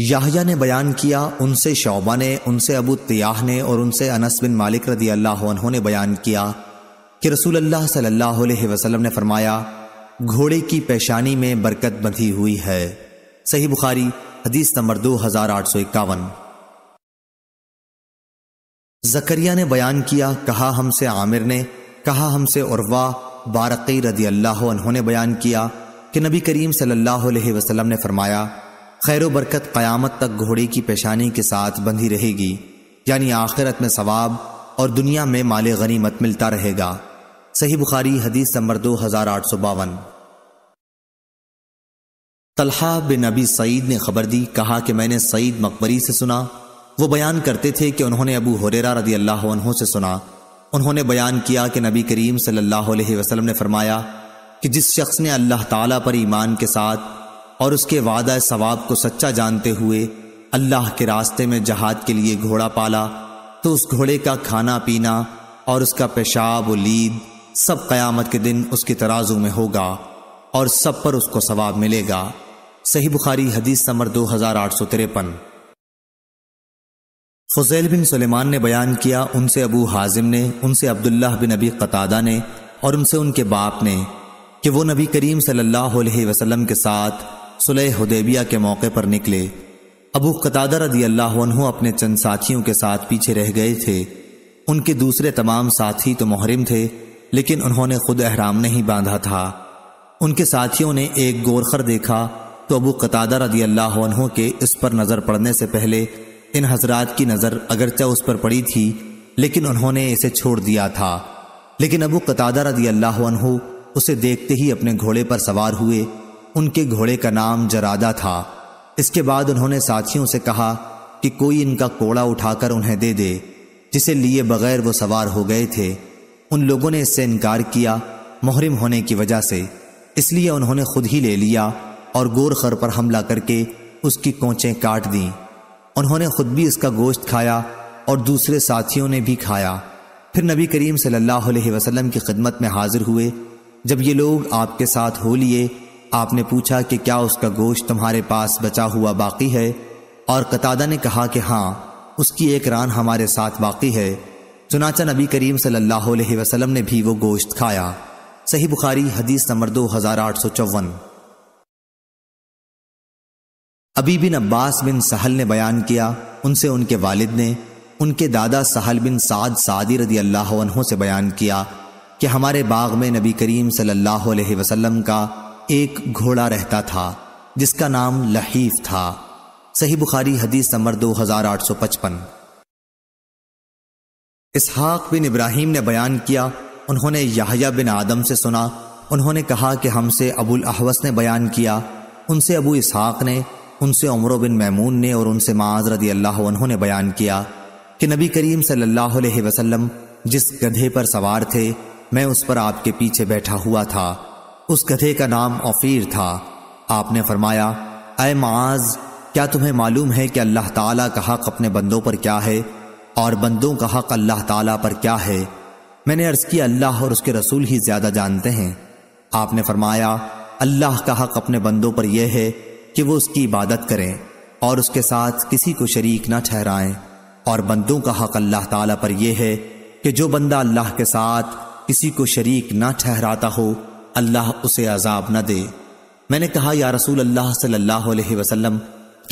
याहिया ने बयान किया उनसे शोबा ने उनसे अबू तयाह ने और उनसे अनस बिन मालिक रदी अल्लाह ने बयान किया कि रसूल अल्लाह सल्लल्लाहु अलैहि वसल्लम ने फरमाया घोड़े की पेशानी में बरकत बंधी हुई है सही बुखारी हदीस नंबर दो हजार आठ सौ इक्यावन जकरिया ने बयान किया कहा हमसे आमिर ने कहा हमसे उर्वा बारकी रदी अल्लाह ने बयान किया कि नबी करीम सल्लल्लाहु अलैहि वसल्लम ने फरमाया खैर बरकत क़यामत तक घोड़े की पेशानी के साथ बंधी रहेगी यानी आखिरत में सवाब और दुनिया में माल गनीमत मिलता रहेगा सही बुखारी हदीस नंबर दो हजार आठ सौ बावन तलहा बिन नबी सईद ने खबर दी कहा कि मैंने सईद मकबरी से सुना वो बयान करते थे कि उन्होंने अबू हुरेरा रदी अल्लाह से सुना उन्होंने बयान किया कि नबी करीम सल्लल्लाहु अलैहि वसल्लम ने फरमाया कि जिस शख्स ने अल्लाह ताला पर ईमान के साथ और उसके वादा सवाब को सच्चा जानते हुए अल्लाह के रास्ते में जहाद के लिए घोड़ा पाला तो उस घोड़े का खाना पीना और उसका पेशाब लीद सब कयामत के दिन उसके तराजू में होगा और सब पर उसको सवाब मिलेगा सही बुखारी हदीस समर दो हजार आठ सौ तिरपन फजैल बिन सलेमान ने बयान किया उनसे अबू हाजिम ने उनसे अब्दुल्लाह बिन अबी कतादा ने और उनसे उनके बाप ने कि वो नबी करीम सल्लल्लाहु अलैहि वसल्लम के साथ सुलह हदेबिया के मौके पर निकले अबू कतादर रदी अल्लाह अपने चंद साथियों के साथ पीछे रह गए थे उनके दूसरे तमाम साथी तो मुहरिम थे लेकिन उन्होंने खुद अहराम नहीं बांधा था उनके साथियों ने एक गोरखर देखा तो अबू कतादर रदी अल्लाह के इस पर नज़र पड़ने से पहले इन हजरात की नज़र अगरचे उस पर पड़ी थी लेकिन उन्होंने इसे छोड़ दिया था लेकिन अबू कतादर रदी अल्लाह उसे देखते ही अपने घोड़े पर सवार हुए उनके घोड़े का नाम जरादा था इसके बाद उन्होंने साथियों से कहा कि कोई इनका कोड़ा उठाकर उन्हें दे दे जिसे लिए बगैर वो सवार हो गए थे उन लोगों ने इससे इनकार किया मुहरिम होने की वजह से इसलिए उन्होंने खुद ही ले लिया और गोरखर पर हमला करके उसकी कोचें काट दी उन्होंने खुद भी इसका गोश्त खाया और दूसरे साथियों ने भी खाया फिर नबी करीम सल्लल्लाहु अलैहि वसल्लम की खिदमत में हाजिर हुए जब ये लोग आपके साथ हो लिए आपने पूछा कि क्या उसका गोश्त तुम्हारे पास बचा हुआ बाकी है और कतादा ने कहा कि हाँ उसकी एक रान हमारे साथ बाकी है चुनाचा नबी करीम सल्लल्लाहु अलैहि वसल्लम ने भी वो गोश्त खाया सही बुखारी हदीस नंबर दो हजार आठ सौ चौवन अबी बिन अब्बास बिन सहल ने बयान किया उनसे उनके वालिद ने उनके दादा सहल बिन साद सादी रदी अल्लाह से बयान किया कि हमारे बाग में नबी करीम सल्लल्लाहु अलैहि वसल्लम का एक घोड़ा रहता था जिसका नाम लहीफ था सही बुखारी हदीस नंबर 2855 इसहाक बिन इब्राहिम ने बयान किया उन्होंने याहिया बिन आदम से सुना उन्होंने कहा कि हमसे अबुल अहवस ने बयान किया उनसे अबू इसहाक ने उनसे उमरो बिन मैमून ने और उनसे माज रदी अल्लाह उन्होंने बयान किया कि नबी करीम सल्लल्लाहु अलैहि वसल्लम जिस गधे पर सवार थे मैं उस पर आपके पीछे बैठा हुआ था उस गधे का नाम ओफीर था आपने फरमाया अय माज क्या तुम्हें मालूम है कि अल्लाह ताला का हक अपने बंदों पर क्या है और बंदों का हक अल्लाह ताला पर क्या है मैंने अर्ज किया अल्लाह और उसके रसूल ही ज्यादा जानते हैं आपने फरमाया अल्लाह का हक अपने बंदों पर यह है कि वो उसकी इबादत करें और उसके साथ किसी को शरीक ना ठहराएं और बंदों का हक अल्लाह ताला पर यह है कि जो बंदा अल्लाह के साथ किसी को शरीक ना ठहराता हो अल्लाह उसे अजाब न दे मैंने कहा या रसूल अल्लाह सल्लल्लाहु अलैहि वसल्लम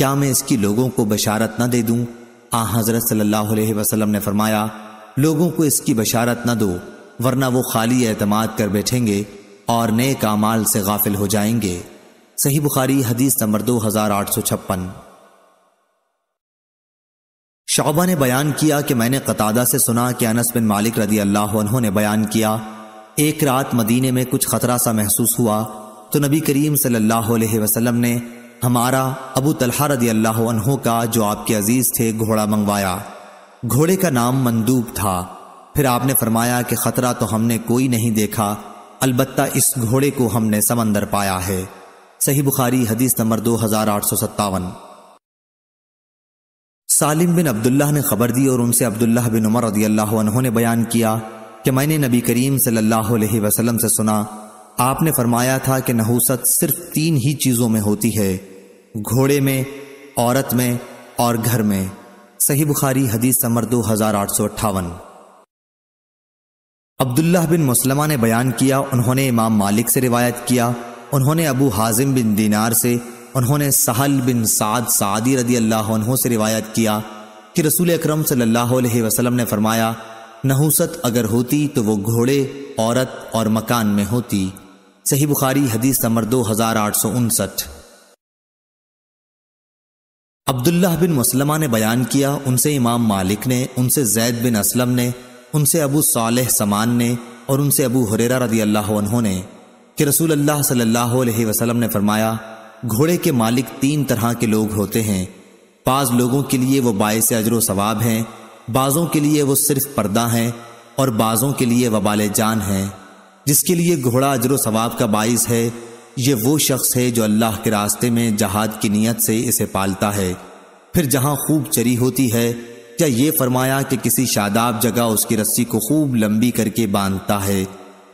क्या मैं इसकी लोगों को बशारत न दे दूं आ हजरत सल्लल्लाहु अलैहि वसल्लम ने फरमाया लोगों को इसकी बशारत न दो वरना वो खाली एतमाद कर बैठेंगे और नए कामाल से गाफिल हो जाएंगे सही बुखारी हदीस नंबर दो हजार आठ सौ छप्पन शौबा ने बयान किया कि मैंने कतादा से सुना कि अनस बिन मालिक रदी अल्लाह ने बयान किया एक रात मदीने में कुछ खतरा सा महसूस हुआ तो नबी करीम सल्लल्लाहु अलैहि वसल्लम ने हमारा अबू तलहा रदी अल्लाह का जो आपके अजीज थे घोड़ा मंगवाया घोड़े का नाम मंदूब था फिर आपने फरमाया कि खतरा तो हमने कोई नहीं देखा अलबत् इस घोड़े को हमने समंदर पाया है सही बुखारी हदीस नंबर दो हजार आठ सौ सत्तावन सालिम बिन अब्दुल्ला ने खबर दी और उनसे अब्दुल्ला बिन उमर रदी अल्लाह ने बयान किया कि मैंने नबी करीम सल्लल्लाहु अलैहि वसल्लम से सुना आपने फरमाया था कि नहूसत सिर्फ तीन ही चीज़ों में होती है घोड़े में औरत में और घर में सही बुखारी हदीस समर दो हजार आठ सौ अट्ठावन अब्दुल्ला बिन मुसलमा ने बयान किया उन्होंने इमाम मालिक से रिवायत किया उन्होंने अबू हाजिम बिन दीनार से उन्होंने सहल बिन साद सादी रदी अल्लाह से रिवायत किया कि रसूल अक्रम सल्लल्लाहु अलैहि वसल्लम ने फरमाया नहुसत अगर होती तो वो घोड़े औरत और मकान में होती सही बुखारी हदीस नंबर दो हजार आठ सौ उनसठ अब्दुल्ला बिन मुसलमा ने बयान किया उनसे इमाम मालिक ने उनसे जैद बिन असलम ने उनसे अबू सालेह समान ने और उनसे अबू हुरेरा रदी अल्लाह उन्होंने कि रसूल अल्लाह सल्लल्लाहु अलैहि वसल्लम ने फरमाया घोड़े के मालिक तीन तरह के लोग होते हैं बाज़ लोगों के लिए वो बायस अजर सवाब हैं बाज़ों के लिए वो सिर्फ पर्दा हैं और बाज़ों के लिए वबाल जान है जिसके लिए घोड़ा अजर सवाब का बाइस है ये वो शख्स है जो अल्लाह के रास्ते में जहाद की नीयत से इसे पालता है फिर जहाँ खूब चरी होती है या ये फरमाया कि किसी शादाब जगह उसकी रस्सी को खूब लंबी करके बांधता है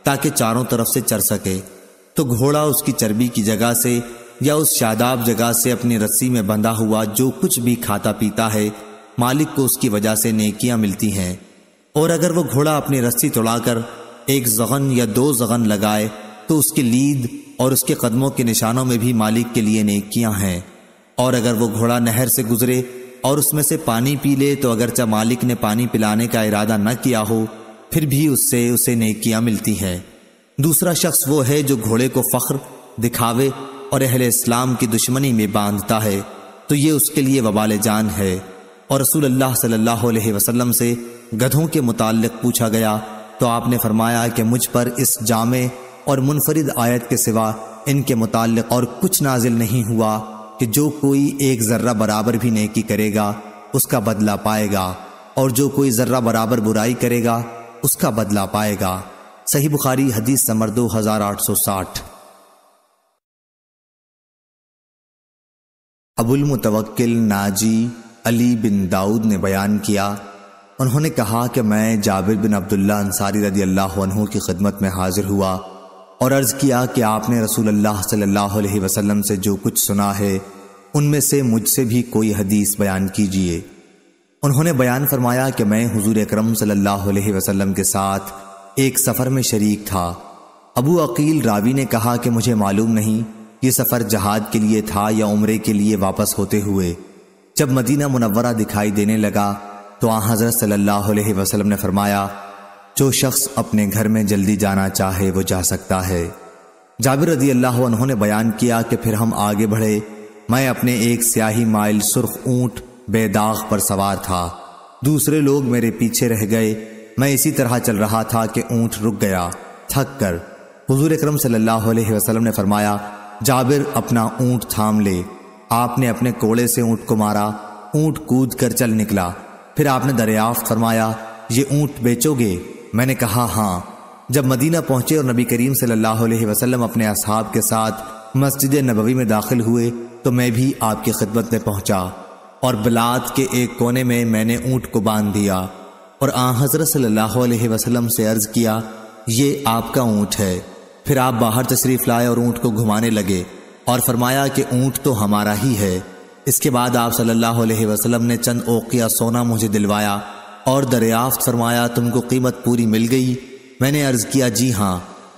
ताकि चारों तरफ से चर सके तो घोड़ा उसकी चर्बी की जगह से या उस शादाब जगह से अपनी रस्सी में बंधा हुआ जो कुछ भी खाता पीता है मालिक को उसकी वजह से नेकियां मिलती हैं और अगर वो घोड़ा अपनी रस्सी तोड़ाकर एक जगन या दो जगन लगाए तो उसकी लीद और उसके कदमों के निशानों में भी मालिक के लिए नेकियां हैं और अगर वो घोड़ा नहर से गुजरे और उसमें से पानी पी ले तो अगरचा मालिक ने पानी पिलाने का इरादा न किया हो फिर भी उससे उसे नेकियां मिलती हैं दूसरा शख्स वो है जो घोड़े को फख्र दिखावे और अहल इस्लाम की दुश्मनी में बांधता है तो ये उसके लिए वबाल जान है और रसूल अल्लाह सल्लल्लाहु अलैहि वसल्लम से गधों के मुतालिक पूछा गया तो आपने फरमाया कि मुझ पर इस जामे और मुनफरिद आयत के सिवा इनके मुतालिक और कुछ नाजिल नहीं हुआ कि जो कोई एक ज़र्रा बराबर भी नेकी करेगा उसका बदला पाएगा और जो कोई ज़र्रा बराबर बुराई करेगा उसका बदला पाएगा सही बुखारी हदीस समर दो हज़ार आठ सौ साठ अबुलमतवक्ल नाजी अली बिन दाऊद ने बयान किया उन्होंने कहा कि मैं जाबिर बिन अब्दुल्ला अंसारी रदी अल्लाह की खिदमत में हाजिर हुआ और अर्ज़ किया कि आपने रसूल अल्लाह सल्लल्लाहु अलैहि वसल्लम से जो कुछ सुना है उनमें से मुझसे भी कोई हदीस बयान कीजिए उन्होंने बयान फरमाया कि मैं हज़ूर अक्रम सल्लल्लाहु के साथ एक सफ़र में शरीक था अबू अकील रावी ने कहा कि मुझे मालूम नहीं ये सफ़र जहाद के लिए था या उम्र के लिए वापस होते हुए जब मदीना मुनवरा दिखाई देने लगा तो आ हजरत सल्लल्लाहु अलैहि वसल्लम ने फरमाया जो शख्स अपने घर में जल्दी जाना चाहे वो जा सकता है जाबिर रदी अल्लाह उन्होंने बयान किया कि फिर हम आगे बढ़े मैं अपने एक स्याही माइल सुर्ख ऊंट बेदाग पर सवार था दूसरे लोग मेरे पीछे रह गए मैं इसी तरह चल रहा था कि ऊंट रुक गया थक कर हजूर अक्रम सल्लल्लाहु अलैहि वसल्लम ने फरमाया जाबिर अपना ऊंट थाम ले आपने अपने कोड़े से ऊंट को मारा ऊंट कूद कर चल निकला फिर आपने दरियाफ्त फरमाया ये ऊंट बेचोगे मैंने कहा हाँ जब मदीना पहुंचे और नबी करीम सल्लल्लाहु अलैहि वसल्लम अपने असहाब के साथ मस्जिद नबवी में दाखिल हुए तो मैं भी आपकी खिदमत में पहुंचा और बलात के एक कोने में मैंने ऊंट को बांध दिया और आ हजरत सल्लल्लाहु अलैहि वसल्लम से अर्ज किया ये आपका ऊंट है फिर आप बाहर तशरीफ लाए और ऊंट को घुमाने लगे और फरमाया कि ऊंट तो हमारा ही है इसके बाद आप सल्लल्लाहु अलैहि वसल्लम ने चंद ओकिया सोना मुझे दिलवाया और दरियाफ्त फरमाया तुमको कीमत पूरी मिल गई मैंने अर्ज़ किया जी हाँ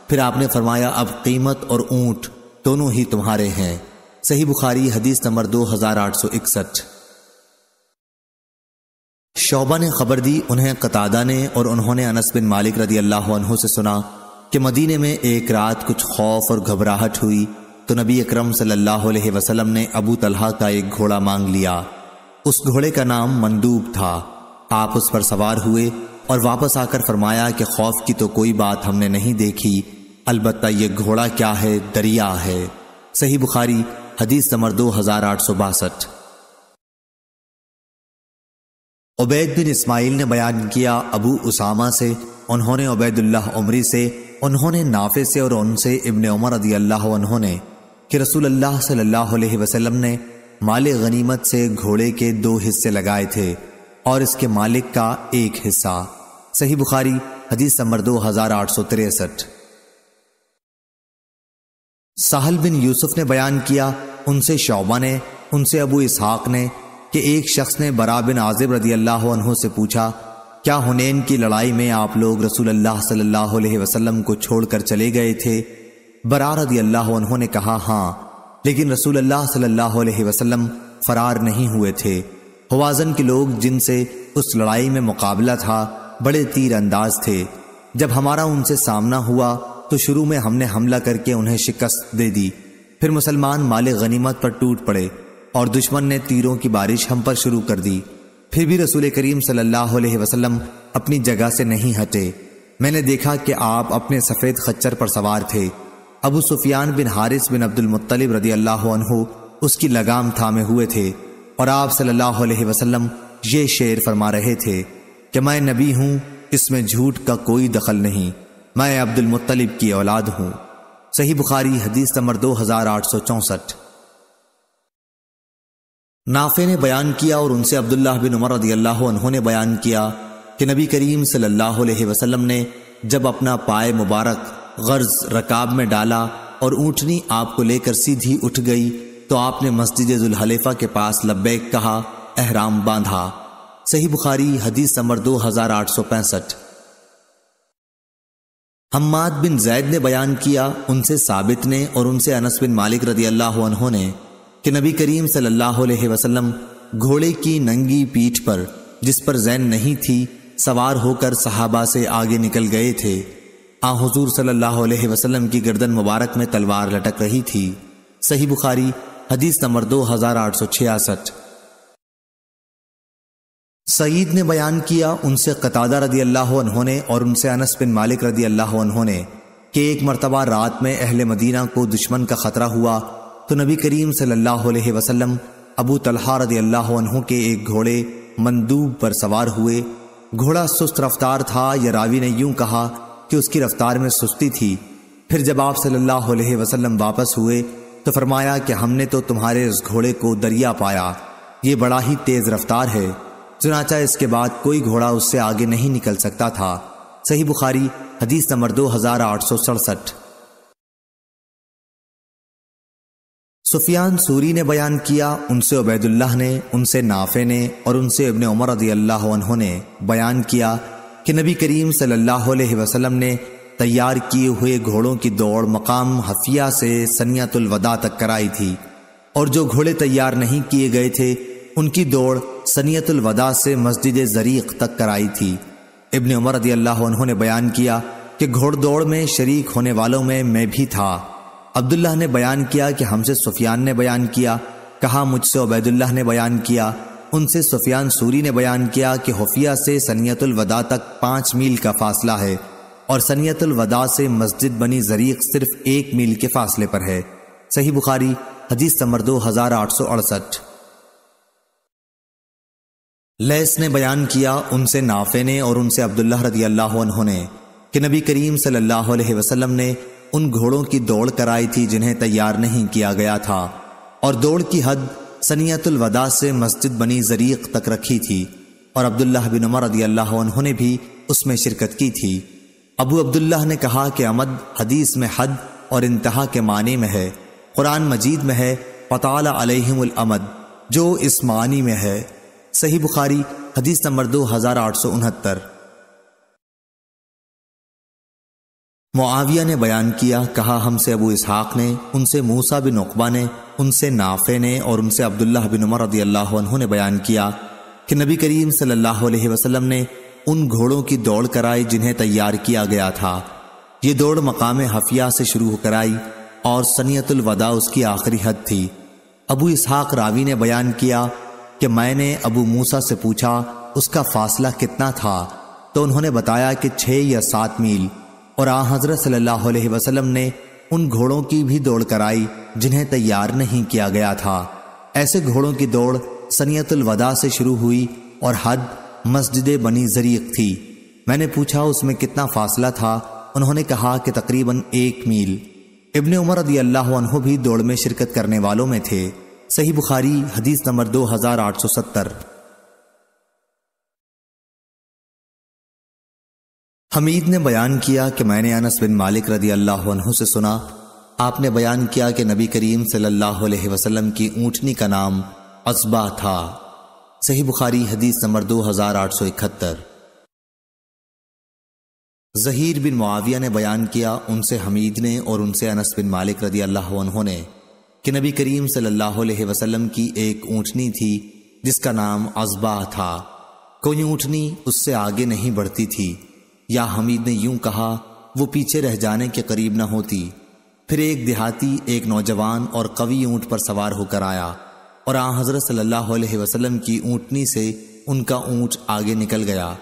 फिर आपने फरमाया अब कीमत और ऊँट दोनों ही तुम्हारे हैं सही बुखारी हदीस नंबर दो हजार आठ सौ इकसठ शोबा ने खबर दी उन्हें कतादा ने और उन्होंने अनस बिन मालिक रदी अल्लाह से सुना कि मदीने में एक रात कुछ खौफ और घबराहट हुई तो नबी अक्रम वसल्लम ने अबू तलहा का एक घोड़ा मांग लिया उस घोड़े का नाम मंदूब था आप उस पर सवार हुए और वापस आकर फरमाया कि खौफ की तो कोई बात हमने नहीं देखी अलबत् यह घोड़ा क्या है दरिया है सही बुखारी हदीस नंबर दो हजार आठ सौ बासठ उबैद बिन इस्माइल ने बयान किया अबू उसामा से उन्होंने उबैदुल्लाह उमरी से उन्होंने नाफे से और उनसे इबन उमर अदी अल्लाह उन्होंने कि रसूल अल्लाह सल्लल्लाहु अलैहि वसल्लम ने माले गनीमत से घोड़े के दो हिस्से लगाए थे और इसके मालिक का एक हिस्सा सही बुखारी हदीस नंबर दो हजार आठ सौ तिरसठ साहल बिन यूसुफ ने बयान किया उनसे शौबा ने उनसे अबू इसहाक ने कि एक शख्स ने बरा बिन आजिब रदी अल्लाह से पूछा क्या हुनैन की लड़ाई में आप लोग रसूल अल्लाह सल्लल्लाहु अलैहि वसल्लम को छोड़कर चले गए थे बरारदी अल्लाह उन्होंने कहा हाँ लेकिन रसूल अल्लाह सल्लल्लाहु अलैहि वसल्लम फरार नहीं हुए थे हवाजन के लोग जिनसे उस लड़ाई में मुकाबला था बड़े तीर अंदाज थे जब हमारा उनसे सामना हुआ तो शुरू में हमने हमला करके उन्हें शिकस्त दे दी फिर मुसलमान माले गनीमत पर टूट पड़े और दुश्मन ने तीरों की बारिश हम पर शुरू कर दी फिर भी रसूल करीम सल्लल्लाहु अलैहि वसल्लम अपनी जगह से नहीं हटे मैंने देखा कि आप अपने सफ़ेद खच्चर पर सवार थे अबू सुफियान बिन हारिस बिन अब्दुल मुत्तलिब रदी अल्लाह उसकी लगाम थामे हुए थे और आप सल्लल्लाहु अलैहि वसल्लम ये शेर फरमा रहे थे कि मैं नबी हूँ इसमें झूठ का कोई दखल नहीं मैं अब्दुल मुत्तलिब की औलाद हूँ सही बुखारी हदीस नंबर दो हजार आठ सौ चौसठ नाफे ने बयान किया और उनसे अब्दुल्लाह बिन उमर रदी अल्लाह ने बयान किया कि नबी करीम सल्लल्लाहु अलैहि वसल्लम ने जब अपना पाए मुबारक गर्ज रकाब में डाला और ऊँटनी आपको लेकर सीधी उठ गई तो आपने मस्जिद जुल्हलेफा के पास लब्बैक कहा अहराम बांधा सही बुखारी हदीस समर दो हजार आठ सौ पैंसठ हम्माद बिन जैद ने बयान किया उनसे साबित ने और उनसे अनस बिन मालिक रदी अल्लाह ने कि नबी करीम सल्लल्लाहु अलैहि वसल्लम घोड़े की नंगी पीठ पर जिस पर जैन नहीं थी सवार होकर सहाबा से आगे निकल गए थे आ हाँ, हजूर सल्लाह वसलम की गर्दन मुबारक में तलवार लटक रही थी सही बुखारी हदीस नंबर दो हजार आठ सौ छियासठ सईद ने बयान किया उनसे कतादा रदी अल्लाह उन्होंने और उनसे अनस बिन मालिक रदी अल्लाह उन्होंने कि एक मरतबा रात में अहल मदीना को दुश्मन का ख़तरा हुआ तो नबी करीम सल्लल्लाहु अलैहि वसल्लम अबू तलहा रदी अल्लाह उन्हों के एक घोड़े मंदूब पर सवार हुए घोड़ा सुस्त रफ्तार था या रावी ने यूं कहा कि उसकी रफ्तार में सुस्ती थी फिर जब आप सल्लल्लाहु अलैहि वसल्लम वापस हुए तो फरमाया कि हमने तो तुम्हारे उस घोड़े को दरिया पाया ये बड़ा ही तेज रफ्तार है चुनाचा इसके बाद कोई घोड़ा उससे आगे नहीं निकल सकता था सही बुखारी हदीस नंबर दो हजार आठ सौ सड़सठ सुफियान सूरी ने बयान किया उनसे उबैदुल्लाह ने उनसे नाफे ने और उनसे इबन उमर रजी अल्लाह ने बयान किया कि नबी करीम सल्लल्लाहु अलैहि वसल्लम ने तैयार किए हुए घोड़ों की दौड़ मकाम हफिया से सनियातुल वदा तक कराई थी और जो घोड़े तैयार नहीं किए गए थे उनकी दौड़ सनियतुल वदा से मस्जिद जरीक तक कराई थी इब्न उमर अल्लाह उन्होंने बयान किया कि घोड़ दौड़ में शरीक होने वालों में मैं भी था अब्दुल्लाह ने बयान किया कि हमसे सुफियान ने बयान किया कहा मुझसे उबैदुल्लाह ने बयान किया उनसे सुफियान सूरी ने बयान किया कि हुफिया से सनीतुल वदा तक पांच मील का फासला है और सनीतुल वदा से मस्जिद बनी जरीक सिर्फ एक मील के फासले पर है सही बुखारी हदीस समर दो हजार आठ सौ अड़सठ लैस ने बयान किया उनसे नाफे ने और उनसे अब्दुल्ला रदी अल्लाह ने कि नबी करीम सल्लल्लाहु अलैहि वसल्लम ने उन घोड़ों की दौड़ कराई थी जिन्हें तैयार नहीं किया गया था और दौड़ की हद सनीतुल वदा से मस्जिद बनी जरीक तक रखी थी और अब्दुल्ला बिन उमर रदी अल्लाह ने भी उसमें शिरकत की थी अबू अब्दुल्ला ने कहा कि अमद हदीस में हद और इंतहा के माने में है कुरान मजीद में है पतालामद जो इस मानी में है सही बुखारी हदीस नंबर दो हजार आठ सौ उनहत्तर मुआविया ने बयान किया कहा हमसे अबू इसहाक ने उनसे मूसा बिन उकबा ने उनसे नाफे ने और उनसे अब्दुल्लाह बिन उमर रदी अल्लाह ने बयान किया कि नबी करीम सल्लल्लाहु अलैहि वसल्लम ने उन घोड़ों की दौड़ कराई जिन्हें तैयार किया गया था ये दौड़ मकाम हफिया से शुरू होकर आई और सनीतुलवदा उसकी आखिरी हद थी अबू इसहाक रावी ने बयान किया कि मैंने अबू मूसा से पूछा उसका फासला कितना था तो उन्होंने बताया कि छः या सात मील और आ हज़रत सल्लल्लाहु अलैहि वसल्लम ने उन घोड़ों की भी दौड़ कराई जिन्हें तैयार नहीं किया गया था ऐसे घोड़ों की दौड़ सनियतुल वदा से शुरू हुई और हद मस्जिद बनी जरीक थी मैंने पूछा उसमें कितना फासला था उन्होंने कहा कि तकरीबन एक मील इबन उमर अदी अल्लाह भी दौड़ में शिरकत करने वालों में थे सही बुखारी हदीस नंबर दो हजार आठ सौ सत्तर हमीद ने बयान किया कि मैंने अनस बिन मालिक रदी अल्लाह से सुना आपने बयान किया कि नबी करीम सल्लल्लाहु अलैहि वसल्लम की ऊँटनी का नाम असबा था सही बुखारी हदीस नंबर दो हजार आठ सौ इकहत्तर जहीर बिन मुआविया ने बयान किया उनसे हमीद ने और उनसे अनस बिन मालिक रदी अल्लाह ने कि नबी करीम सल्लल्लाहु अलैहि वसल्लम की एक ऊँटनी थी जिसका नाम असबा था कोई ऊँटनी उससे आगे नहीं बढ़ती थी या हमीद ने यूं कहा वो पीछे रह जाने के करीब न होती फिर एक देहाती एक नौजवान और कवि ऊंट पर सवार होकर आया और आ हजरत सल्लल्लाहु अलैहि वसल्लम की ऊँटनी से उनका ऊंट आगे निकल गया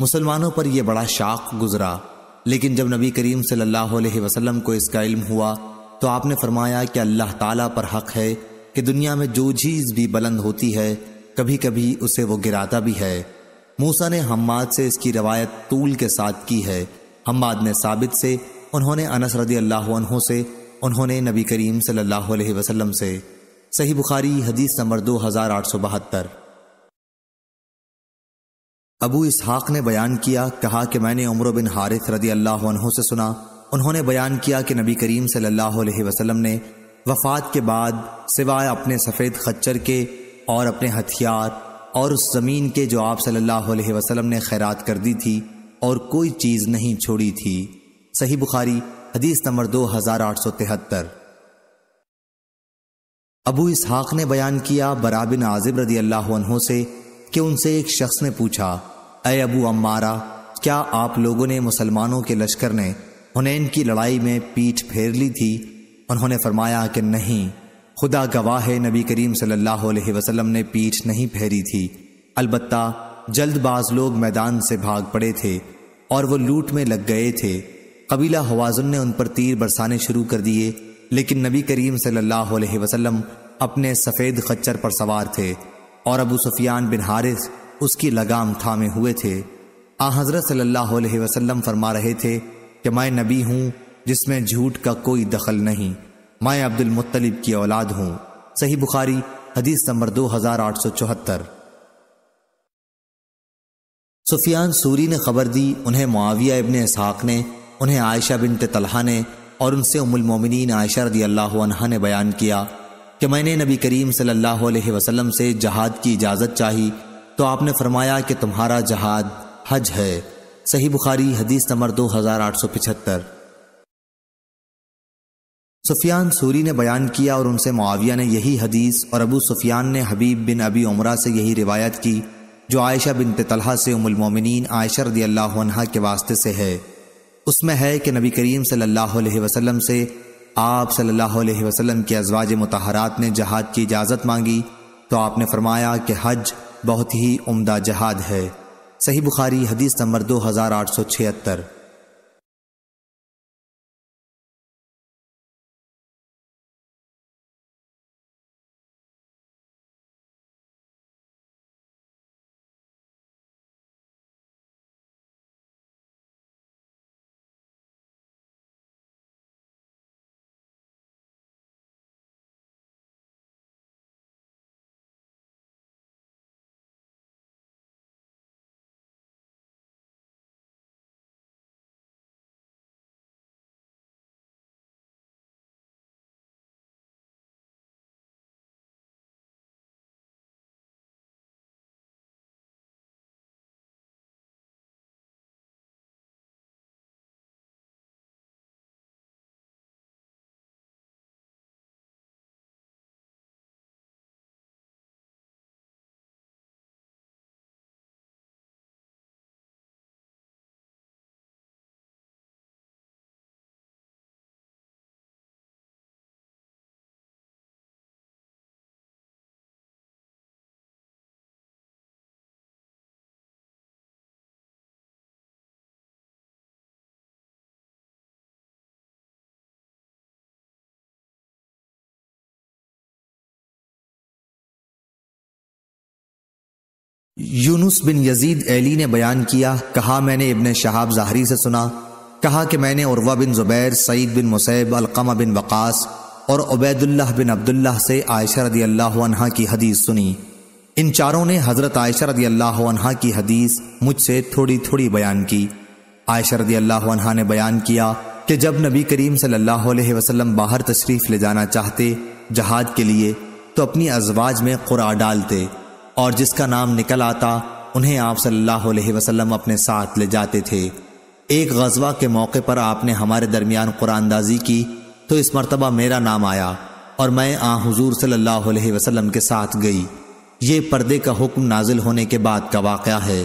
मुसलमानों पर यह बड़ा शाख गुजरा लेकिन जब नबी करीम सल्लल्लाहु अलैहि वसल्लम को इसका इल्म हुआ तो आपने फरमाया कि अल्लाह ताला पर हक है कि दुनिया में जो चीज़ भी बुलंद होती है कभी कभी उसे वो गिराता भी है मूसा ने हम्माद से इसकी रवायत तूल के साथ की है हम्माद ने साबित से उन्होंने अनस रदी अल्लाह से उन्होंने नबी करीम सल्लल्लाहु अलैहि वसल्लम से सही बुखारी हदीस नंबर दो हज़ार आठ सौ बहत्तर अबू इसहाक ने बयान किया कहा कि मैंने उम्र बिन हारिथ रदी अल्लाह से सुना उन्होंने बयान किया कि नबी करीम सल्लल्लाहु अलैहि वसल्लम ने वफात के बाद सिवाय अपने सफ़ेद खच्चर के और अपने हथियार और उस ज़मीन के जो आप सल्लल्लाहु अलैहि वसल्लम ने खैरात कर दी थी और कोई चीज़ नहीं छोड़ी थी सही बुखारी हदीस नंबर दो हजार आठ सौ तिहत्तर अबू इसहाक ने बयान किया बराबिन आजिब रदी अल्लाह से कि उनसे एक शख्स ने पूछा अय अबू अम्मारा क्या आप लोगों ने मुसलमानों के लश्कर ने हुनैन की लड़ाई में पीठ फेर ली थी उन्होंने फरमाया कि नहीं खुदा गवाह है नबी करीम सल्लल्लाहु अलैहि वसल्लम ने पीठ नहीं फेरी थी अलबत्ता जल्दबाज लोग मैदान से भाग पड़े थे और वो लूट में लग गए थे कबीला हवाजुन ने उन पर तीर बरसाने शुरू कर दिए लेकिन नबी करीम सल्लल्लाहु अलैहि वसल्लम अपने सफ़ेद खच्चर पर सवार थे और अबू सुफियान बिन हारिस उसकी लगाम थामे हुए थे आ हज़रत सल्लल्लाहु अलैहि वसल्लम फरमा रहे थे कि मैं नबी हूँ जिसमें झूठ का कोई दखल नहीं मैं अब्दुल मुत्तलिब की औलाद हूँ सही बुखारी हदीस नंबर दो हजार आठ सौ चौहत्तर सुफियान सूरी ने खबर दी उन्हें मुआविया इबन इसहाक ने उन्हें आयशा बिनत तलहा ने और उनसे उमुल मोमिनीन आयशा रदी अल्लाह ने बयान किया कि मैंने नबी करीम सल्लल्लाहु अलैहि वसल्लम से जहाद की इजाज़त चाही तो आपने फरमाया कि तुम्हारा जहाद हज है सही बुखारी हदीस नंबर दो हज़ार आठ सौ पिछहत्तर सुफियान सूरी ने बयान किया और उनसे मुआविया ने यही हदीस और अबू सुफियान ने हबीब बिन अबी उमरा से यही रिवायत की जो आयशा बिन तलहा से उमुलमोमिन आयशा रदी अल्लाह के वास्ते से है उसमें है कि नबी करीम सल्लल्लाहु अलैहि वसल्लम से आप सल्लल्लाहु अलैहि वसल्लम अजवाज मतहरात ने जहाद की इजाज़त मांगी तो आपने फरमाया कि हज बहुत ही उमदा जहाद है सही बुखारी हदीस नंबर दो हज़ार आठ सौ छिहत्तर यूनुस बिन यजीद एली ने बयान किया कहा मैंने इबन शहाब जहरी से सुना कहा कि मैंने उर्वा बिन जुबैर सईद बिन मुसैब अलकमा बिन वक़ास और उबैदुल्लाह बिन अब्दुल्ला से आयशा रदी अल्लाह की हदीस सुनी इन चारों ने हज़रत आयशा रदी अल्लाह की हदीस मुझसे थोड़ी थोड़ी बयान की आयशा रदी अल्लाह ने बयान किया कि जब नबी करीम सल्लल्लाहु अलैहि वसल्लम बाहर तशरीफ़ ले जाना चाहते जहाद के लिए तो अपनी अजवाज में कुरा डालते और जिसका नाम निकल आता उन्हें आप सल्लल्लाहु अलैहि वसल्लम अपने साथ ले जाते थे एक गजवा के मौके पर आपने हमारे दरमियान कुरानदाजी की तो इस मरतबा मेरा नाम आया और मैं आ हजूर सल्लल्लाहु अलैहि वसल्लम के साथ गई ये पर्दे का हुक्म नाजिल होने के बाद का वाक़ है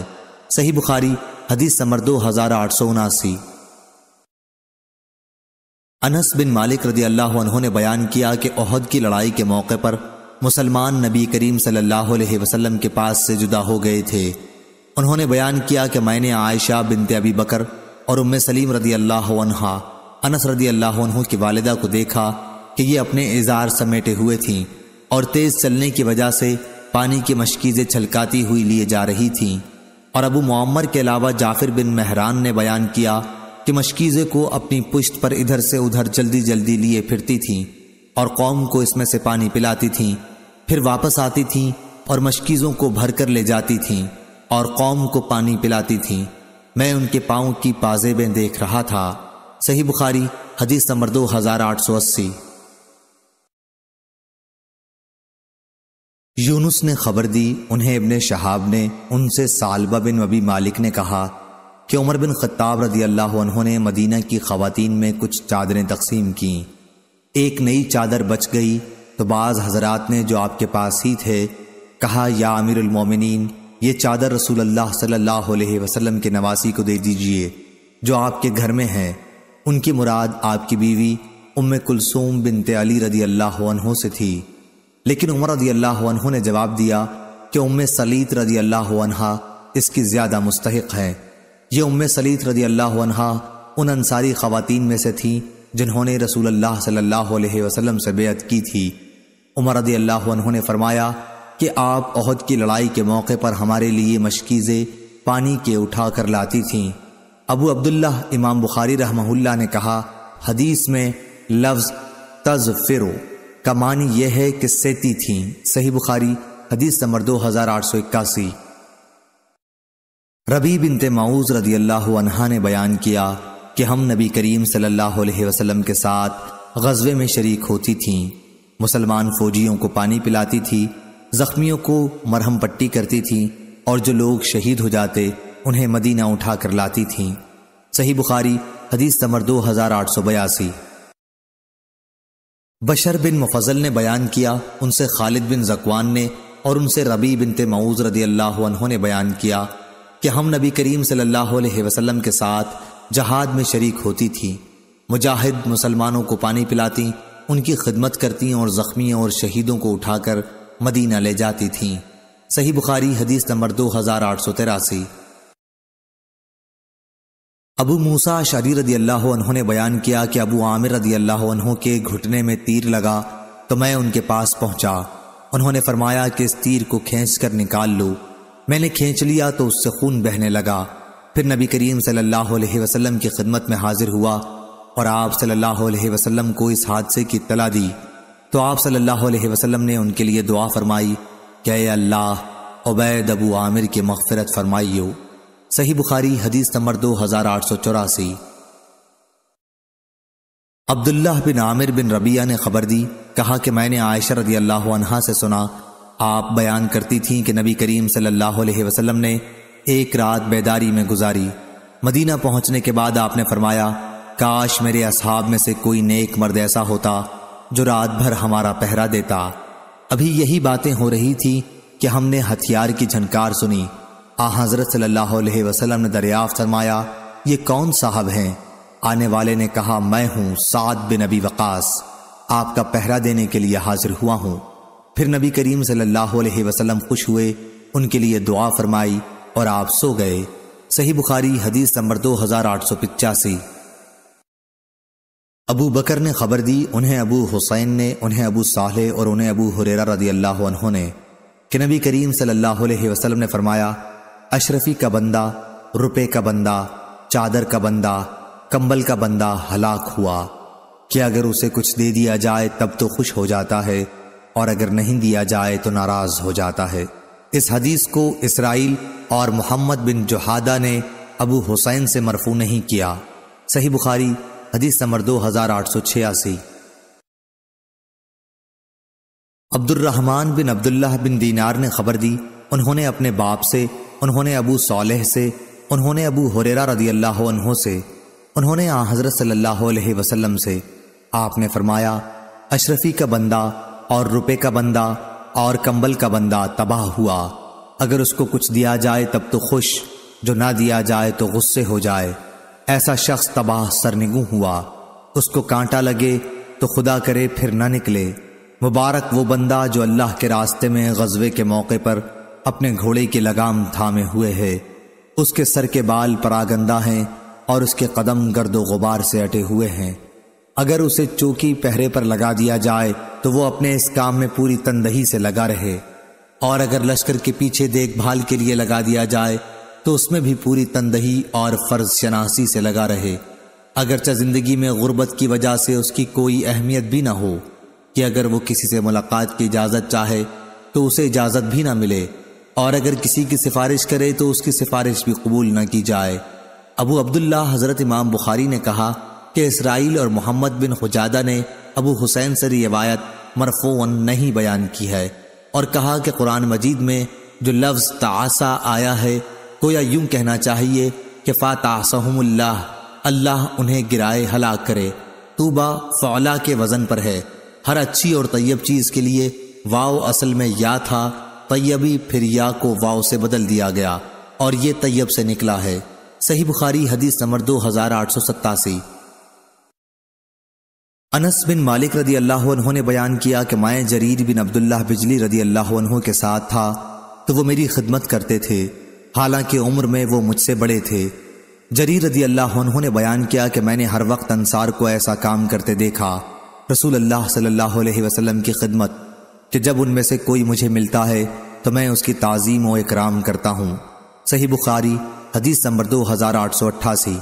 सही बुखारी हदीस समर दो हज़ार आठ सौ उनासी अनस बिन मालिक रदी अल्लाह ने बयान किया कि ओहद की लड़ाई के मौके पर मुसलमान नबी करीम सल्लल्लाहु अलैहि वसल्लम के पास से जुदा हो गए थे उन्होंने बयान किया कि मैंने आयशा बिनत अबी बकर और उम सलीम रदी अल्लाह अनस रदी अल्लाह की वालदा को देखा कि ये अपने इजार समेटे हुए थीं और तेज़ चलने की वजह से पानी की मशकीज़ें छलकाती हुई लिए जा रही थीं और अबू मम्मर के अलावा जाफिर बिन महरान ने बयान किया कि मशकीज़ें को अपनी पुश्त पर इधर से उधर जल्दी जल्दी लिए फिरती थीं और कौम को इसमें से पानी पिलाती थीं फिर वापस आती थीं और मशकीज़ों को भर कर ले जाती थीं और कौम को पानी पिलाती थीं मैं उनके पाँव की पाजेबें देख रहा था सही बुखारी हदीस नंबर दो हज़ार आठ सौ अस्सी यूनुस ने खबर दी उन्हें इबन शहाब ने उनसे सालबा बिन वबी मालिक ने कहा कि उमर बिन खत्ताब रदी अल्लाह उन्होंने मदीना की खातन में कुछ चादरें तकसीम कीं एक नई चादर बच गई तो बाज़ हजरात ने जो आपके पास ही थे कहा या आमिर उलमोमिन ये चादर रसूल अल्लाह सल्लल्लाहु अलैहि वसल्लम के नवासी को दे दीजिए जो आपके घर में हैं उनकी मुराद आपकी बीवी उम कुलसूम बिन अली रदी अल्लाह से थी लेकिन उमर रदी अल्लाह ने जवाब दिया कि उम सलीत रदी अल्लाह इसकी ज़्यादा मुस्तक है ये उम सलीत रदी अल्लाह उन अंसारी ख़वातीन में से थी जिन्होंने रसूल अल्लाह सल्लल्लाहु अलैहि वसल्लम से बेअत की थी उमर रदी अल्लाह ने फरमाया कि आप अहद की लड़ाई के मौके पर हमारे लिए मशकीज़े पानी के उठा कर लाती थीं अबू अब्दुल्ला इमाम बुखारी रहमहुल्ला ने कहा हदीस में लफ्ज़ तज फिरो का मानी यह है कि सेती थीं सही बुखारी हदीस नंबर दो हज़ार आठ सौ इक्यासी रबी बिनते माऊज रदी अल्लाह ने बयान किया कि हम नबी करीम सल्लल्लाहु अलैहि वसल्लम के साथ गजबे में शरीक होती थीं मुसलमान फौजियों को पानी पिलाती थी जख्मियों को मरहम पट्टी करती थी और जो लोग शहीद हो जाते उन्हें मदीना उठा कर लाती थीं सही बुखारी हदीस नंबर दो हजार आठ सौ बयासी बशर बिन मुफजल ने बयान किया उनसे खालिद बिन जकवान ने और उनसे रबी बिन मऊज रदी अल्लाह ने बयान किया कि हम नबी करीम सल्लल्लाहु अलैहि वसल्लम के साथ जहाद में शरीक होती थी मुजाहिद मुसलमानों को पानी पिलाती उनकी खिदमत करती और ज़ख्मियों और शहीदों को उठाकर मदीना ले जाती थीं सही बुखारी हदीस नंबर दो हज़ार आठ सौ तिरासी अबू मूसा शरीर रदी अल्लाह उन्होंने बयान किया कि अबू आमिर रदी अल्लाह के घुटने में तीर लगा तो मैं उनके पास पहुंचा उन्होंने फरमाया कि इस तीर को खींच कर निकाल लो मैंने खींच लिया तो उससे खून बहने लगा फिर नबी करीम सल्लल्लाहु अलैहि वसल्लम की खिदमत में हाजिर हुआ और आप सल्लल्लाहु अलैहि वसल्लम को इस हादसे की इतला दी तो आप सल्लल्लाहु अलैहि वसल्लम ने उनके लिए दुआ फरमाई क्या अल्लाह उबैद अबू आमिर की मगफरत फरमाई हो सही बुखारी हदीस नंबर दो हज़ार आठ सौ चौरासी अब्दुल्लाह बिन आमिर बिन रबिया ने खबर दी कहा कि मैंने आयशा रदी अल्लाह से सुना आप बयान करती थीं कि नबी करीम सल्लल्लाहु अलैहि वसल्लम ने एक रात बेदारी में गुजारी मदीना पहुंचने के बाद आपने फरमाया काश मेरे असहाब में से कोई नेक मर्द ऐसा होता जो रात भर हमारा पहरा देता अभी यही बातें हो रही थी कि हमने हथियार की झनकार सुनी आ हजरत सल्लाम ने दरिया फरमाया ये कौन साहब हैं आने वाले ने कहा मैं हूं साद बिन नबी वकास आपका पहरा देने के लिए हाजिर हुआ हूं फिर नबी करीम सल्लल्लाहु अलैहि वसल्लम खुश हुए उनके लिए दुआ फरमाई और आप सो गए सही बुखारी हदीस नंबर दो हजार आठ सौ पिचासी अबू बकर ने खबर दी उन्हें अबू हुसैन ने उन्हें अबू साहले और उन्हें अबू हुरेरा रदी अल्लाह ने कि नबी करीम सल्लल्लाहु अलैहि वसल्लम ने फरमाया अशरफी का बंदा रुपए का बंदा चादर का बंदा कंबल का बंदा हलाक हुआ कि अगर उसे कुछ दे दिया जाए तब तो खुश हो जाता है और अगर नहीं दिया जाए तो नाराज हो जाता है इस हदीस को इसराइल और मोहम्मद बिन जोहादा ने अबू हुसैन से मरफू नहीं किया सही बुखारी हदीस नंबर दो हजार आठ सौ छियासी अब्दुलरहमान बिन अब्दुल्लाह बिन दीनार ने खबर दी उन्होंने अपने बाप से उन्होंने अबू सोलह से उन्होंने अबू हुरेरा रदी अल्लाह से उन्होंने आ हज़रत सल्लल्लाहु अलैहि वसल्लम से आपने फरमाया अशरफी का बंदा और रुपए का बंदा और कंबल का बंदा तबाह हुआ अगर उसको कुछ दिया जाए तब तो खुश जो ना दिया जाए तो गुस्से हो जाए ऐसा शख्स तबाह सरनिगु हुआ उसको कांटा लगे तो खुदा करे फिर ना निकले मुबारक वो बंदा जो अल्लाह के रास्ते में गजबे के मौके पर अपने घोड़े की लगाम थामे हुए है उसके सर के बाल परागंदा हैं और उसके कदम गर्दो गुबार से अटे हुए हैं अगर उसे चौकी पहरे पर लगा दिया जाए तो वो अपने इस काम में पूरी तनदही से लगा रहे और अगर लश्कर के पीछे देखभाल के लिए लगा दिया जाए तो उसमें भी पूरी तनदही और फर्ज शनासी से लगा रहे अगरचे ज़िंदगी में गुर्बत की वजह से उसकी कोई अहमियत भी ना हो कि अगर वो किसी से मुलाकात की इजाज़त चाहे तो उसे इजाज़त भी ना मिले और अगर किसी की सिफारिश करे तो उसकी सिफारिश भी कबूल ना की जाए अबू अब्दुल्ला हज़रत इमाम बुखारी ने कहा कि इसराइल और मोहम्मद बिन हुजादा ने अबू हुसैन से रिवायत मरफोन नहीं बयान की है और कहा कि कुरान मजीद में जो लफ्ज़ तासा आया है को या यूं कहना चाहिए कि फातासहमल्ला अल्लाह उन्हें गिराए हलाक करे तूबा फ़ौला के वज़न पर है हर अच्छी और तयब चीज़ के लिए वाओ असल में या था तयबी फिर या को वाओ से बदल दिया गया और ये तयब से निकला है सही बुखारी हदीस नंबर दो हज़ार आठ सौ सत्तासी अनस बिन मालिक रदी अल्लाह ने बयान किया कि मैं जरीर बिन अब्दुल्ला बिजली रदी अल्लाह के साथ था तो वो मेरी खिदमत करते थे हालांकि उम्र में वो मुझसे बड़े थे जरीर रदी अल्लाह ने बयान किया कि मैंने हर वक्त अनसार को ऐसा काम करते देखा रसूल अल्लाह सल्लल्लाहु अलैहि वसल्लम की खिदमत कि जब उनमें से कोई मुझे मिलता है तो मैं उसकी ताज़ीम व इकराम करता हूँ सही बुखारी हदीस नंबर दो हज़ार आठ सौ अट्ठासी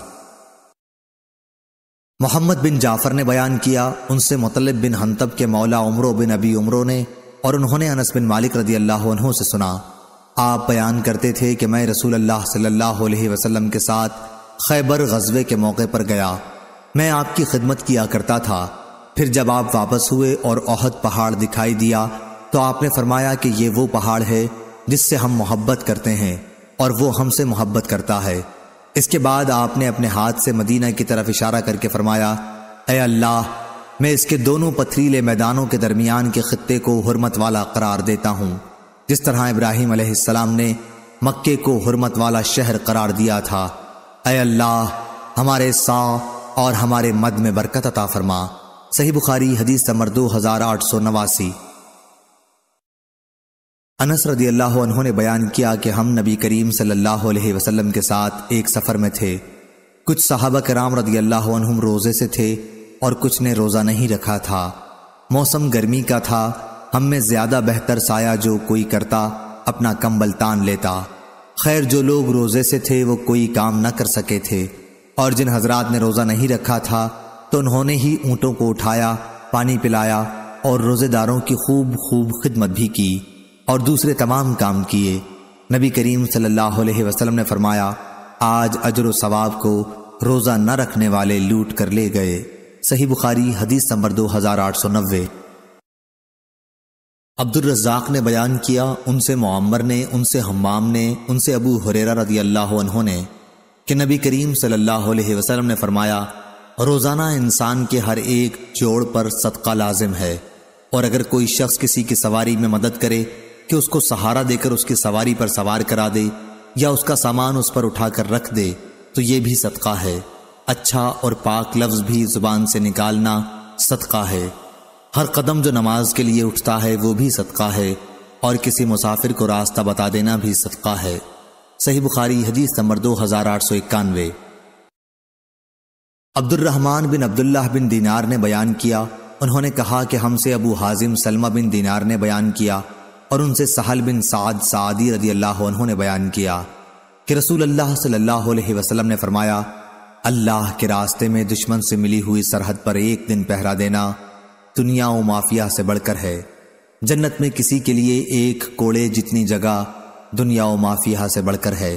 मोहम्मद बिन जाफ़र ने बयान किया उनसे मुतलब बिन हंतब के मौला उमरो बिन अबी उमरो ने और उन्होंने अनस बिन मालिक रदी अल्लाह से सुना आप बयान करते थे कि मैं रसूल अल्लाह सल्लल्लाहु अलैहि वसल्लम के साथ खैबर गजबे के मौके पर गया मैं आपकी खिदमत किया करता था फिर जब आप वापस हुए और अहद पहाड़ दिखाई दिया तो आपने फरमाया कि ये वो पहाड़ है जिससे हम मोहब्बत करते हैं और वो हमसे मोहब्बत करता है इसके बाद आपने अपने हाथ से मदीना की तरफ इशारा करके फरमाया ए अल्लाह मैं इसके दोनों पथरीले मैदानों के दरमियान के ख़त्ते को हरमत वाला करार देता हूँ जिस तरह इब्राहिम अलैहिस्सलाम ने मक्के को हरमत वाला शहर करार दिया था ए अल्लाह हमारे सा और हमारे मद में बरकत अता फरमा सही बुखारी हदीस नंबर दो हजार आठ सौ नवासी अनस रदी अल्लाह उन्होंने बयान किया कि हम नबी करीम सल्लल्लाहु अलैहि वसल्लम के साथ एक सफ़र में थे कुछ साहबा कराम रदी अल्लाह उन्हम रोज़े से थे और कुछ ने रोज़ा नहीं रखा था मौसम गर्मी का था हम में ज़्यादा बेहतर साया जो कोई करता अपना कम्बल तान लेता खैर जो लोग रोज़े से थे वो कोई काम न कर सके थे और जिन हजरात ने रोज़ा नहीं रखा था तो उन्होंने ही ऊँटों को उठाया पानी पिलाया और रोज़ेदारों की खूब खूब खिदमत भी की और दूसरे तमाम काम किए नबी करीम सल्लल्लाहु अलैहि वसल्लम ने फरमाया आज अजर सवाब को रोज़ा न रखने वाले लूट कर ले गए सही बुखारी हदीस नंबर दो हजार आठ सौ नब्बे अब्दुलरजाक ने बयान किया उनसे मम्मर ने उनसे हमाम ने उनसे अबू हुरेरा रदी अल्लाह ने कि नबी करीम सल्लल्लाहु अलैहि वसल्लम ने फरमाया रोज़ाना इंसान के हर एक जोड़ पर सदका लाजिम है और अगर कोई शख्स किसी की सवारी में मदद करे कि उसको सहारा देकर उसकी सवारी पर सवार करा दे या उसका सामान उस पर उठाकर रख दे तो ये भी सदका है अच्छा और पाक लफ्ज भी जुबान से निकालना सदका है हर कदम जो नमाज के लिए उठता है वो भी सदका है और किसी मुसाफिर को रास्ता बता देना भी सदका है सही बुखारी हदीस नंबर दो हजार आठ सौ इक्यानवे अब्दुलरहमान बिन अब्दुल्लाह बिन दीनार ने बयान किया उन्होंने कहा कि हमसे अबू हाजिम सलमा बिन दीनार ने बयान किया और उनसे सहल बिन साद सादी रदी अल्लाह ने बयान किया कि रसूल अल्लाह सल्लल्लाहु अलैहि वसल्लम ने फरमाया अल्लाह के रास्ते में दुश्मन से मिली हुई सरहद पर एक दिन पहरा देना दुनिया व माफिया से बढ़कर है जन्नत में किसी के लिए एक कोड़े जितनी जगह दुनिया व माफिया से बढ़कर है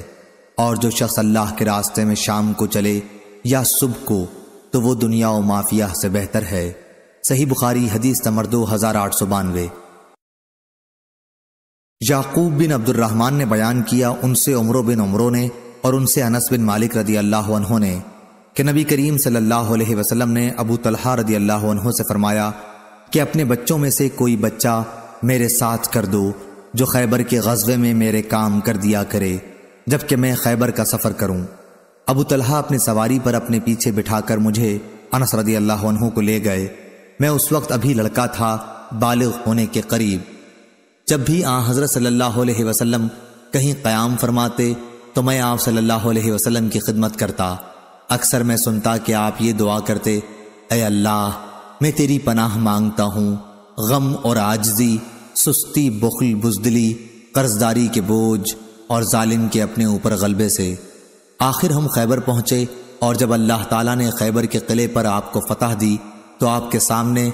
और जो शख्स अल्लाह के रास्ते में शाम को चले या सुबह को तो वो दुनिया व माफिया से बेहतर है सही बुखारी हदीस नंबर दो हजार आठ सौ बानवे याकूब बिन अब्दुलरहमान ने बयान किया उनसे उमरों बिन उमरों ने और उनसे अनस बिन मालिक रदी अल्लाह ने कि नबी करीम सल्लल्लाहु अलैहि वसल्लम ने अबू तलहा रदी अल्लाह से फरमाया कि अपने बच्चों में से कोई बच्चा मेरे साथ कर दो जो खैबर के गजबे में मेरे काम कर दिया करे जबकि मैं खैबर का सफ़र करूं। अबू तलहा अपनी सवारी पर अपने पीछे बिठाकर मुझे अनस रदी अल्लाह को ले गए मैं उस वक्त अभी लड़का था बालिग होने के करीब जब भी आ हज़रत सल्लल्लाहु अलैहि वसल्लम कहीं क़याम फरमाते तो मैं आप सल्लल्लाहु अलैहि वसल्लम की खिदमत करता अक्सर मैं सुनता कि आप ये दुआ करते अय अल्लाह मैं तेरी पनाह मांगता हूँ गम और आजजी सुस्ती बखल बुजदली कर्जदारी के बोझ और जालिम के अपने ऊपर गलबे से आखिर हम खैबर पहुँचे और जब अल्लाह ताला ने खैबर के किले पर आपको फतह दी तो आपके सामने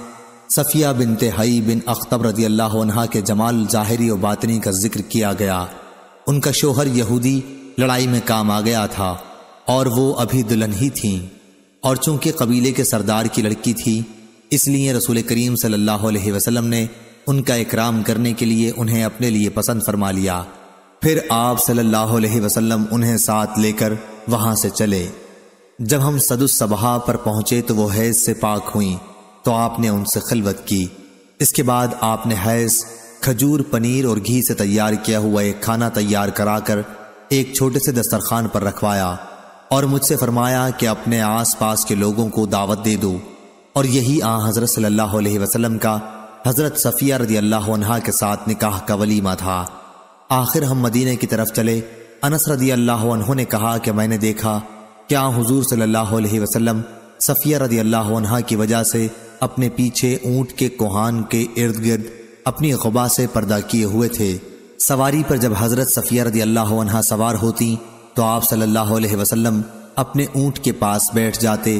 सफ़िया बिन तेहई बिन अख्तब रजी अल्लाह के जमाल ज़ाहरी और बातनी का जिक्र किया गया उनका शोहर यहूदी लड़ाई में काम आ गया था और वो अभी दुल्हन ही थीं और चूंकि कबीले के सरदार की लड़की थी इसलिए रसूल करीम सल्लल्लाहु अलैहि वसल्लम ने उनका इकराम करने के लिए उन्हें अपने लिए पसंद फरमा लिया फिर आप सल्लल्लाहु अलैहि वसल्लम उन्हें साथ लेकर वहां से चले जब हम सदुस सभा पर पहुंचे तो वो हैज से पाक हुई तो आपने उनसे खिलवत की इसके बाद आपने हैस खजूर पनीर और घी से तैयार किया हुआ एक खाना तैयार कराकर एक छोटे से दस्तरखान पर रखवाया और मुझसे फरमाया कि अपने आसपास के लोगों को दावत दे दो और यही आ हज़रत सल्लल्लाहु अलैहि वसल्लम का हज़रत सफ़िया रदी अल्लाह के साथ निकाह का वलीमा था आखिर हम मदीने की तरफ चले अनस रदी अल्लाह ने कहा कि मैंने देखा क्या हजूर सल्ला वसलम सफ़िया रदी अल्लाह की वजह से अपने पीछे ऊंट के कोहान के इर्द गिर्द अपनी गुबा से पर्दा किए हुए थे सवारी पर जब हजरत सफिया रदी अल्लाह सवार होती तो आप सल्लल्लाहु अलैहि वसल्लम अपने ऊंट के पास बैठ जाते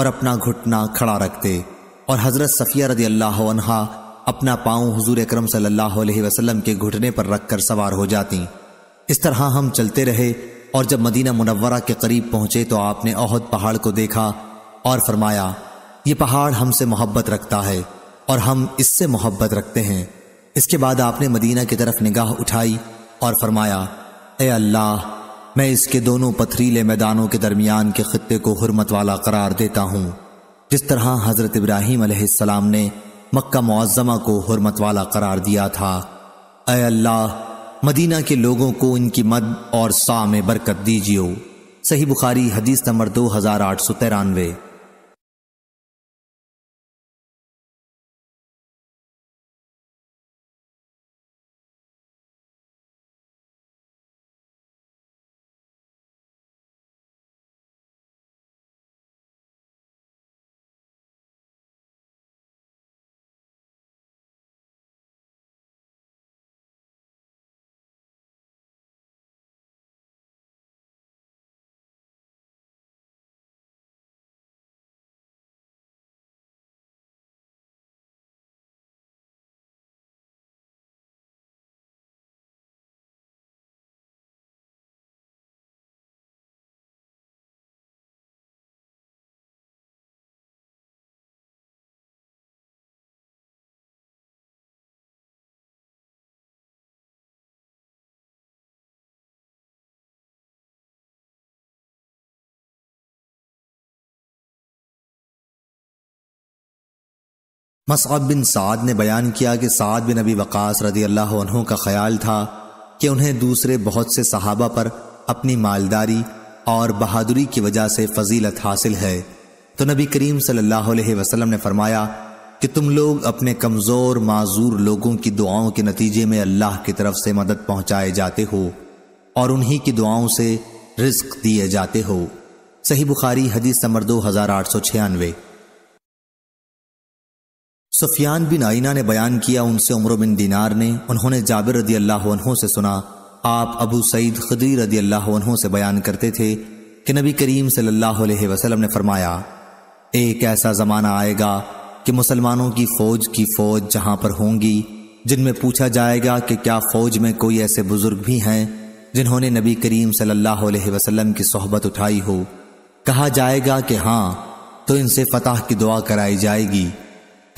और अपना घुटना खड़ा रखते और हजरत सफिया रदी अल्लाह अपना पाँव हजूर अक्रम सल्लाम के घुटने पर रखकर सवार हो जाती इस तरह हम चलते रहे और जब मदीना मुनवरा के करीब पहुंचे तो आपने अहद पहाड़ को देखा और फरमाया ये पहाड़ हमसे मोहब्बत रखता है और हम इससे मोहब्बत रखते हैं इसके बाद आपने मदीना की तरफ निगाह उठाई और फरमाया ए अल्लाह मैं इसके दोनों पथरीले मैदानों के दरमियान के ख़त्े को हरमत वाला करार देता हूँ जिस तरह हज़रत इब्राहिम आसमाम ने मक्का मुआज़मा को हरमत वाला करार दिया था ए अल्लाह मदीना के लोगों को इनकी मद और सा में बरकत दीजियो सही बुखारी हदीस नंबर दो हज़ार आठ सौ तिरानवे मसअब बिन साद ने बयान किया कि साद बिन अबी वक़ास रदी अल्लाह का ख्याल था कि उन्हें दूसरे बहुत से सहाबा पर अपनी मालदारी और बहादुरी की वजह से फजीलत हासिल है तो नबी करीम सल्लल्लाहु अलैहि वसल्लम ने फरमाया कि तुम लोग अपने कमज़ोर माजूर लोगों की दुआओं के नतीजे में अल्लाह की तरफ से मदद पहुँचाए जाते हो और उन्हीं की दुआओं से रिस्क दिए जाते हो सही बुखारी हदीस नंबर दो हज़ार आठ सौ छियानवे सुफियान बिन आइना ने बयान किया उनसे उम्र बिन दिनार ने उन्होंने जाबिर रदी अल्लाह से सुना आप अबू सईद खदरी रदी अल्लाह से बयान करते थे कि नबी करीम सल्लल्लाहु अलैहि वसल्लम ने फरमाया एक ऐसा ज़माना आएगा कि मुसलमानों की फ़ौज की फ़ौज जहाँ पर होंगी जिनमें पूछा जाएगा कि क्या फ़ौज में कोई ऐसे बुज़ुर्ग भी हैं जिन्होंने नबी करीम सल्लल्लाहु अलैहि वसल्लम की सोहबत उठाई हो कहा जाएगा कि हाँ तो इनसे फताह की दुआ कराई जाएगी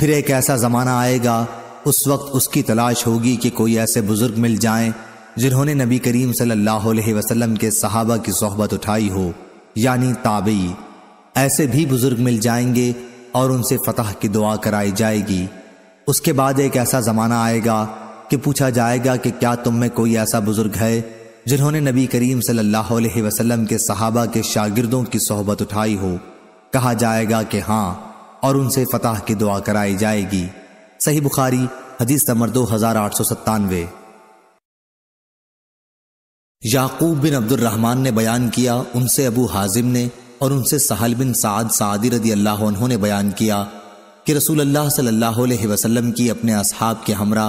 फिर एक ऐसा ज़माना आएगा उस वक्त उसकी तलाश होगी कि कोई ऐसे बुज़ुर्ग मिल जाए जिन्होंने नबी करीम सल्लल्लाहु अलैहि वसल्लम के सहाबा की सोहबत उठाई हो यानी ताबई ऐसे भी बुज़ुर्ग मिल जाएंगे और उनसे फतह की दुआ कराई जाएगी उसके बाद एक ऐसा ज़माना आएगा कि पूछा जाएगा कि क्या तुम में कोई ऐसा बुज़ुर्ग है जिन्होंने नबी करीम सल्लल्लाहु अलैहि वसल्लम के सहाबा के शागिर्दों की सोहबत उठाई हो कहा जाएगा कि हाँ और उनसे फतह की दुआ कराई जाएगी सही बुखारी हदीस नंबर दो हजार आठ सौ सत्तानवे याकूब बिन अब्दुलरहमान ने बयान किया उनसे अबू हाजिम ने और उनसे सहल बिन साद सादी रदी अल्लाह उन्होंने बयान किया कि रसूल अल्लाह सल्लल्लाहु अलैहि वसल्लम की अपने असहाब के हमरा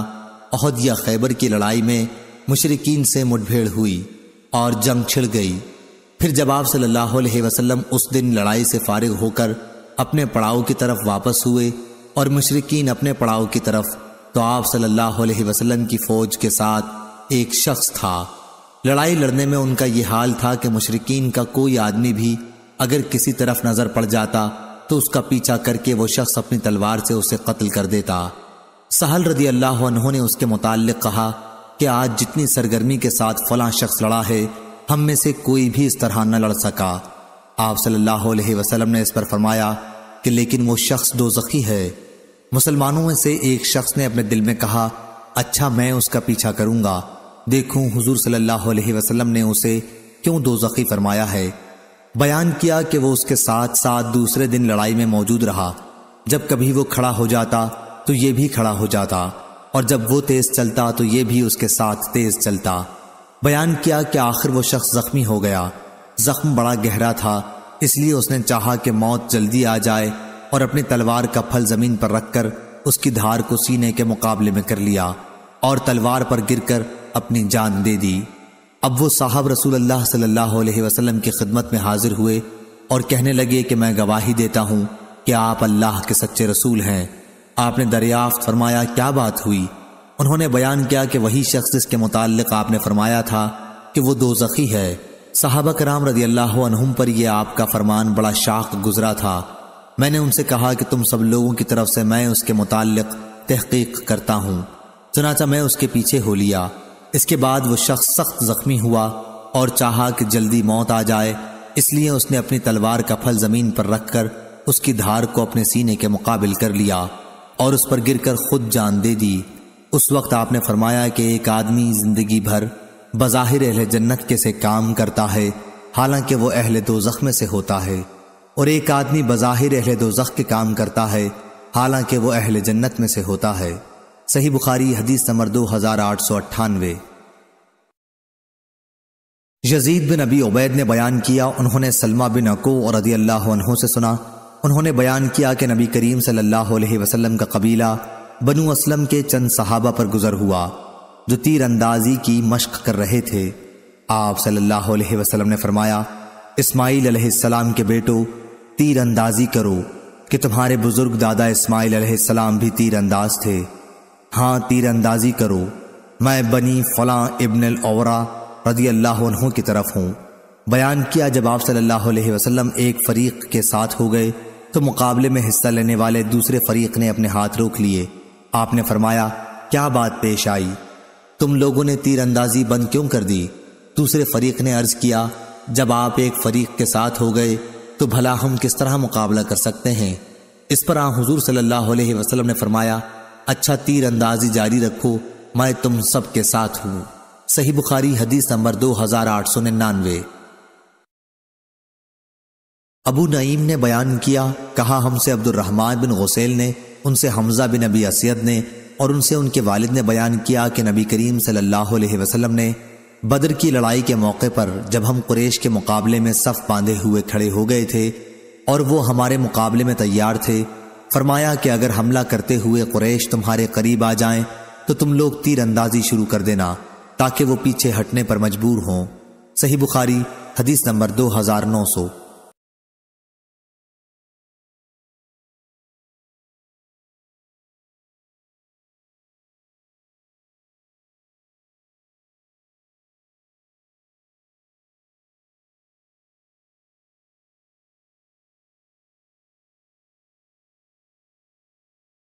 अहद या खैबर की लड़ाई में मुशरकिन से मुठभेड़ हुई और जंग छिड़ गई फिर जब आप सल्लल्लाहु अलैहि वसल्लम उस दिन लड़ाई से फारिग होकर अपने पड़ाव की तरफ वापस हुए और मशरकिन अपने पड़ाव की तरफ तो आप सल्लल्लाहु अलैहि वसल्लम की फौज के साथ एक शख्स था लड़ाई लड़ने में उनका यह हाल था कि मशरकिन का कोई आदमी भी अगर किसी तरफ नजर पड़ जाता तो उसका पीछा करके वो शख्स अपनी तलवार से उसे कत्ल कर देता सहल रदी अल्लाह ने उसके मुतालिक कहा कि आज जितनी सरगर्मी के साथ फला शख्स लड़ा है हम में से कोई भी इस तरह न लड़ सका आप सल्लल्लाहु अलैहि वसल्लम ने इस पर फरमाया कि लेकिन वो शख्स दो जखी है मुसलमानों में से एक शख्स ने अपने दिल में कहा अच्छा मैं उसका पीछा करूंगा देखूं हुजूर सल्लल्लाहु अलैहि वसल्लम ने उसे क्यों दो जखी फरमाया है बयान किया कि वो उसके साथ साथ दूसरे दिन लड़ाई में मौजूद रहा जब कभी वो खड़ा हो जाता तो ये भी खड़ा हो जाता और जब वो तेज चलता तो ये भी उसके साथ तेज चलता बयान किया कि आखिर वो शख्स जख्मी हो गया जख्म बड़ा गहरा था इसलिए उसने चाहा कि मौत जल्दी आ जाए और अपनी तलवार का फल जमीन पर रखकर उसकी धार को सीने के मुकाबले में कर लिया और तलवार पर गिरकर अपनी जान दे दी अब वो साहब रसूल अल्लाह सल्लल्लाहु अलैहि वसल्लम की खिदमत में हाजिर हुए और कहने लगे कि मैं गवाही देता हूँ कि आप अल्लाह के सच्चे रसूल हैं आपने दरियाफ्त फरमाया क्या बात हुई उन्होंने बयान किया कि वही शख्स जिसके मुतालिक आपने फरमाया था कि वो दो है साहबा कराम रदी अल्लाह अनहुम पर यह आपका फरमान बड़ा शाख गुजरा था मैंने उनसे कहा कि तुम सब लोगों की तरफ से मैं उसके मुतालिक तहकीक करता हूँ चुनाचा मैं उसके पीछे हो लिया इसके बाद वो शख्स सख्त जख्मी हुआ और चाहा कि जल्दी मौत आ जाए इसलिए उसने अपनी तलवार का फल जमीन पर रखकर उसकी धार को अपने सीने के मुकाबिल कर लिया और उस पर गिरकर खुद जान दे दी उस वक्त आपने फरमाया कि एक आदमी जिंदगी भर बज़ाहिर अहल जन्नत के से काम करता है हालांकि वो अहल दो में से होता है और एक आदमी बज़ाहिर अहल दो के काम करता है हालांकि वो अहल जन्नत में से होता है सही बुखारी हदीस नंबर दो हज़ार आठ सौ अट्ठानवे यजीद बिन अबी उबैद ने बयान किया उन्होंने सलमा बिन अको और रदी अल्लाह से सुना उन्होंने बयान किया कि नबी करीम सल्लल्लाहु अलैहि वसल्लम का कबीला बनू असलम के चंद सहाबा पर गुजर हुआ जो तीरंदाजी की मशक कर रहे थे आप सल्लल्लाहु अलैहि वसल्लम ने फरमाया इस्माइल अलैहिस्सलाम के बेटो तीरंदाजी करो कि तुम्हारे बुजुर्ग दादा इस्माइल अलैहिस्सलाम भी तीरंदाज थे हाँ तीरंदाजी करो मैं बनी फलां इब्न औरा रदी अल्लाह की तरफ हूँ बयान किया जब आप सल्लल्लाहु अलैहि वसल्लम एक फ़रीक के साथ हो गए तो मुकाबले में हिस्सा लेने वाले दूसरे फ़रीक ने अपने हाथ रोक लिए आपने फरमाया क्या बात पेश आई तुम लोगों ने तीरंदाजी बंद क्यों कर दी दूसरे फरीक ने अर्ज किया जब आप एक फरीक के साथ हो गए तो भला हम किस तरह मुकाबला कर सकते हैं इस पर आ हजूर सल्लाह वसलम ने फरमाया अच्छा तीर अंदाजी जारी रखो मैं तुम सब के साथ हूँ सही बुखारी हदीस नंबर दो हजार आठ सौ निन्यानवे अबू नईम ने बयान किया कहा हमसे अब्दुलरहमान बिन गसैल ने उनसे हमजा बिन अबी असियत ने और उनसे उनके वालिद ने बयान किया कि नबी करीम सल्लल्लाहु अलैहि वसल्लम ने बदर की लड़ाई के मौके पर जब हम कुरेश के मुकाबले में सफ बांधे हुए खड़े हो गए थे और वो हमारे मुकाबले में तैयार थे फरमाया कि अगर हमला करते हुए कुरेश तुम्हारे करीब आ जाएं तो तुम लोग तीरंदाजी शुरू कर देना ताकि वो पीछे हटने पर मजबूर हों सही बुखारी हदीस नंबर दो हजार नौ सौ